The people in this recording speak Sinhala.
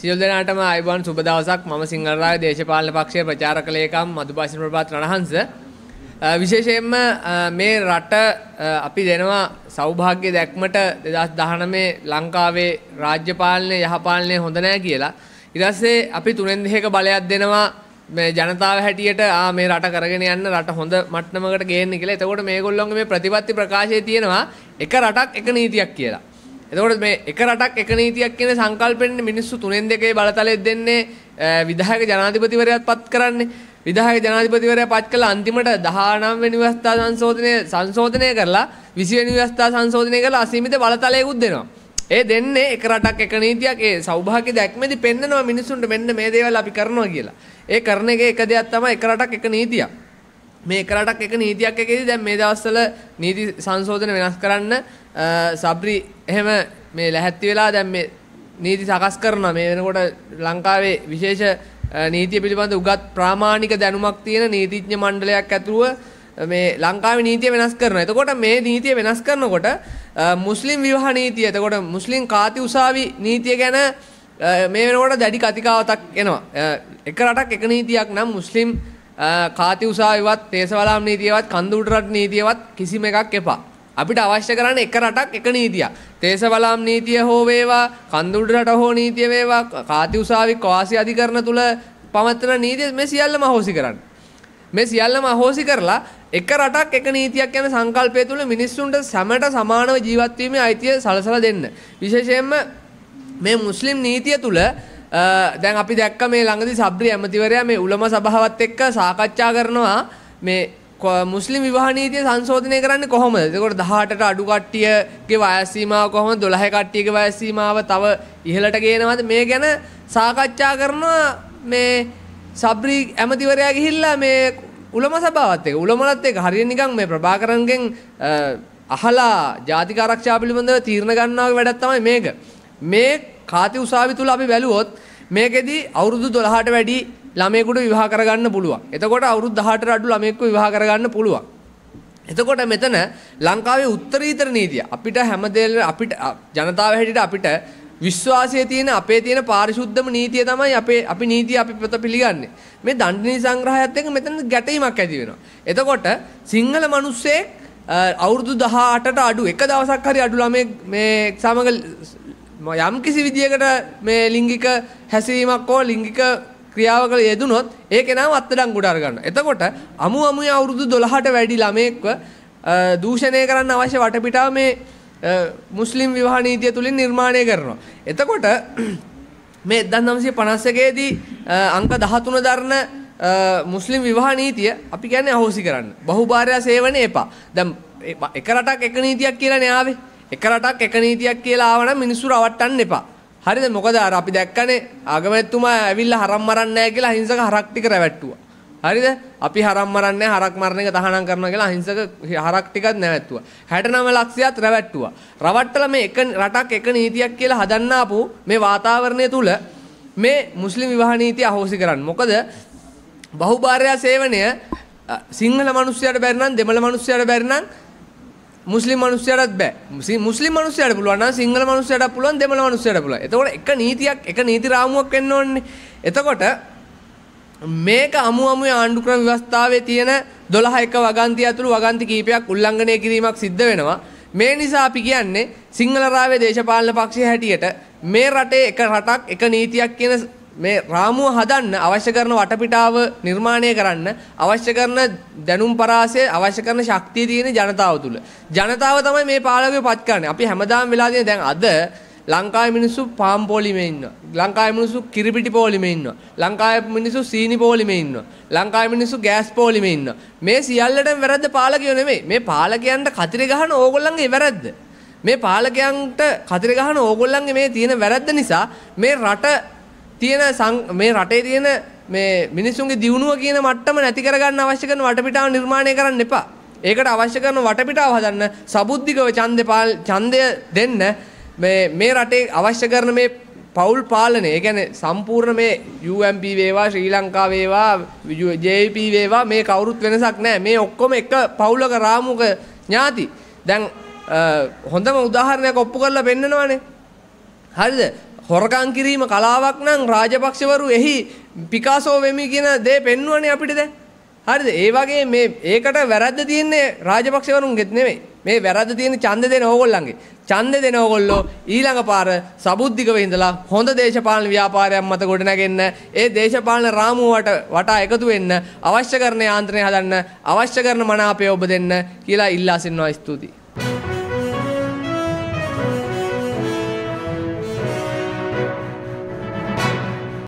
සියලු දෙනාටම අයිබෝන් සුබ දවසක්. මම සිංහලරාජ දේශපාලන පක්ෂයේ ප්‍රචාරක ලේකම් මදුපාසින ප්‍රභාත් රණහංස. විශේෂයෙන්ම මේ රට අපි දෙනවා සෞභාග්‍ය දැක්මට 2019 ලංකාවේ රාජ්‍ය පාලනය යහපාලනය හොඳ නැහැ කියලා. ඊට පස්සේ අපි තුනෙන් දෙකක බලයක් දෙනවා මේ ජනතාව හැටියට ආ මේ රට කරගෙන යන්න රට හොඳ මට්ටමකට ගේන්න කියලා. එතකොට මේගොල්ලොන්ගේ මේ ප්‍රතිපත්ති ප්‍රකාශයේ තියෙනවා එක රටක් එක නීතියක් කියලා. එතකොට මේ එක රටක් එක නීතියක් කියන සංකල්පෙන්නේ මිනිස්සු තුනෙන් දෙකේ බලතලෙ දෙන්නේ විධායක ජනාධිපතිවරයාත් පත් කරන්නේ. විධායක ජනාධිපතිවරයා පත් කළා අන්තිමට 19 වෙනි ව්‍යවස්ථා සංශෝධනය සංශෝධනය කරලා 20 වෙනි ව්‍යවස්ථා සංශෝධනය කරලා අසීමිත බලතලයකුත් දෙනවා. ඒ දෙන්නේ එක රටක් එක නීතියක් ඒ සෞභාග්‍ය දැක්මේදී පෙන්නනවා මිනිසුන්ට මෙන්න මේ දේවල් අපි කරනවා කියලා. ඒ කරන එක එක දෙයක් තමයි එක රටක් එක නීතියක්. මේ කරටක් එක නීතියක් එකේදී දැන් මේ දවස්වල නීති සංශෝධන වෙනස් කරන්න සබ්රි එහෙම මේ ලැහැත්ති වෙලා දැන් මේ නීති සකස් කරනවා මේ වෙනකොට ලංකාවේ විශේෂ නීතිය පිළිබඳ උගත් ප්‍රාමාණික දැනුමක් තියෙන නීතිඥ මණ්ඩලයක් ඇතුළුව මේ ලංකාවේ නීතිය වෙනස් කරනවා. එතකොට මේ නීතිය වෙනස් කරනකොට මුස්ලිම් විවාහ නීතිය එතකොට මුස්ලිම් කාති උසාවි නීතිය ගැන මේ වෙනකොට දැඩි කතිකාවතක් එනවා. එක රටක් එක නීතියක් නම් මුස්ලිම් කාතිඋසා ඉවත් තේසවලාම් නීතියවත් කන්දුඩ රට නීතියවත් කිසිම එකක් එපා. අපිට අවශ්‍ය කරන්නේ එක රටක් එක නීතියක්. තේසවලාම් නීතිය හෝ වේවා කන්දුඩ රට හෝ නීතිය වේවා කාතිඋසාවි වාසි අධිකරණ තුල පවත්වන නීතිය මේ සියල්ලම අහෝසි කරන්න. මේ සියල්ලම අහෝසි කරලා එක රටක් එක නීතියක් යන සංකල්පය තුළ මිනිස්සුන්ට සැමට සමානව ජීවත් වීමේ අයිතිය සලසලා දෙන්න. විශේෂයෙන්ම මේ මුස්ලිම් නීතිය තුළ දැන් අපි දැක්ක මේ ළඟදි සබ්‍රි ඇමතිවරයා මේ උලම සභාවත් එක්ක සාකච්ඡා කරනවා මේ මුස්ලිම් විවාහ නීතිය සංශෝධනය කරන්නේ කොහොමද? එතකොට 18ට අඩු කට්ටියගේ වයස් සීමාව කොහොමද? 12 කට්ටියගේ වයස් සීමාව තව ඉහළට ගේනවද? මේ ගැන සාකච්ඡා කරනවා මේ සබ්‍රි ඇමතිවරයා ගිහිල්ලා මේ උලම සභාවත් එක්ක උලමලත් එක්ක හරියට නිකන් මේ ප්‍රභාකරන්ගෙන් අහලා ජාතික ආරක්ෂාව පිළිබඳව තීරණ ගන්නවා වගේ වැඩක් තමයි මේක. මේ කාති උසාවි තුල අපි බැලුවොත් මේකෙදි අවුරුදු 12ට වැඩි ළමයෙකුට විවාහ කරගන්න පුළුවන්. එතකොට අවුරුදු 18ට අඩු ළමයෙක්ව විවාහ කරගන්න පුළුවන්. එතකොට මෙතන ලංකාවේ උත්තරීතර නීතිය අපිට හැමදේම අපිට ජනතාව හැටියට අපිට විශ්වාසය තියෙන අපේ තියෙන පාරිශුද්ධම නීතිය තමයි අපේ අපි නීතිය අපි ප්‍රත පිළිගන්නේ. මේ දණ්ඩනීති සංග්‍රහයත් එක්ක මෙතන ගැටීමක් ඇති වෙනවා. එතකොට සිංහල මිනිස්සෙක් අවුරුදු 18ට අඩු එක දවසක් හරි අඩු ළමයෙක් මේ සමග යම් කිසි විදියකට මේ ලිංගික හැසිරීමක් හෝ ලිංගික ක්‍රියාවක යෙදුනොත් ඒ කෙනාව අත්අඩංගුවට අරගන්න. එතකොට අමු අමුයේ අවුරුදු 12ට වැඩි ළමයෙක්ව දූෂණය කරන්න අවශ්‍ය වටපිටාව මේ මුස්ලිම් විවාහ නීතිය තුලින් නිර්මාණය කරනවා. එතකොට මේ 1951 දී අංක 13 දරන මුස්ලිම් විවාහ නීතිය අපි කියන්නේ අහෝසි කරන්න. බහුභාර්යා සේවනය එපා. දැන් එක රටක් එක නීතියක් කියලානේ ආවේ. එක රටක් එක නීතියක් කියලා ආවනම් මිනිස්සු රවට්ටන්න එපා. හරිද? මොකද අර අපි දැක්කනේ ආගමැතුමා ඇවිල්ලා හරම් මරන්නේ නැහැ කියලා අහිංසක හරක් ටික රැවට්ටුවා. හරිද? අපි හරම් මරන්නේ හරක් මරණ එක තහනම් කරනවා කියලා අහිංසක හරක් ටිකත් නැවැත්තුවා. 69 ලක්ෂයත් රැවට්ටුවා. රවට්ටලා මේ එක රටක් එක නීතියක් කියලා හදන්න ආපු මේ වාතාවරණය තුල මේ මුස්ලිම් විවාහ නීතිය අහෝසි කරන්න. මොකද බහුභාර්යා සේවනය සිංහල මිනිස්සුන්ට බැරි නම් දෙමළ මිනිස්සුන්ට බැරි නම් මුස්ලිම් මිනිස්සුයටත් බෑ. මුස්ලිම් මිනිස්සුයට පුළුවන් නම් සිංහල මිනිස්සුයටත් පුළුවන් දෙමළ මිනිස්සුයටත් පුළුවන්. එතකොට එක නීතියක් එක නීති රාමුවක් වෙන්න ඕනේ. එතකොට මේක අමු අමු ආණ්ඩු ක්‍රම ව්‍යවස්ථාවේ තියෙන 12 එක වගන්ති ඇතුළු වගන්ති කීපයක් උල්ලංඝනය කිරීමක් සිද්ධ වෙනවා. මේ නිසා අපි කියන්නේ සිංහල රාවේ දේශපාලන පක්ෂය හැටියට මේ රටේ එක රටක් එක නීතියක් කියන මේ රාමුව හදන්න අවශ්‍ය කරන වටපිටාව නිර්මාණය කරන්න අවශ්‍ය කරන දැනුම් පරාසය අවශ්‍ය කරන ශක්තිය තියෙන ජනතාව තුළ. ජනතාව තමයි මේ පාලකය පත් කරන්නේ. අපි හැමදාම වෙලා තියෙන දැන් අද ලංකාවේ මිනිස්සු පාම් පොලිමේ ඉන්නවා. ලංකාවේ මිනිස්සු කිරිපිටි පොලිමේ ඉන්නවා. ලංකාවේ මිනිස්සු සීනි පොලිමේ ඉන්නවා. ලංකාවේ මිනිස්සු ගෑස් පොලිමේ ඉන්නවා. මේ සියල්ලටම වැරද්ද පාලකයෝ නෙමෙයි. මේ පාලකයන්ට කතිර ගහන ඕගොල්ලන්ගේ වැරද්ද. මේ පාලකයන්ට කතිර ගහන ඕගොල්ලන්ගේ මේ තියෙන වැරද්ද නිසා මේ රට තියෙන මේ රටේ තියෙන මේ මිනිසුන්ගේ දියුණුව කියන මට්ටම නැති කරගන්න අවශ්‍ය කරන වටපිටාව නිර්මාණය කරන්න එපා. ඒකට අවශ්‍ය කරන වටපිටාව හදන්න සබුද්ධිකව ඡන්දය ඡන්දය දෙන්න මේ මේ රටේ අවශ්‍ය කරන මේ පවුල් පාලනය ගැන සම්පූර්ණ මේ UMP වේවා ශ්‍රී ලංකා වේවා JP වේවා මේ කවුරුත් වෙනසක් නෑ මේ ඔක්කොම එක පවුලක රාමුක ඥාති දැන් හොඳම උදාහරණයක් ඔප්පු කරලා පෙන්නනවානේ හරිද හොරකම් කිරීම කලාවක් නම් රාජපක්ෂවරු එහි පිකාසෝ වෙමි කියන දේ පෙන්වන්නේ අපිට දැන්. හරිද? ඒ වගේ මේ ඒකට වැරද්ද තියෙන්නේ රාජපක්ෂවරුන්ගෙත් නෙමෙයි. මේ වැරද්ද තියෙන්නේ ඡන්ද දෙන ඕගොල්ලන්ගේ. ඡන්ද දෙන ඕගොල්ලෝ ඊළඟ පාර සබුද්ධිකව ඉඳලා හොඳ දේශපාලන ව්‍යාපාරයක් මත ගොඩනගෙන්න, ඒ දේශපාලන රාමුවට වටා එකතු වෙන්න, අවශ්‍ය කරන යාන්ත්‍රණය හදන්න, අවශ්‍ය කරන මනාපය ඔබ දෙන්න කියලා ඉල්ලා සිටිනවා ස්තුතියි.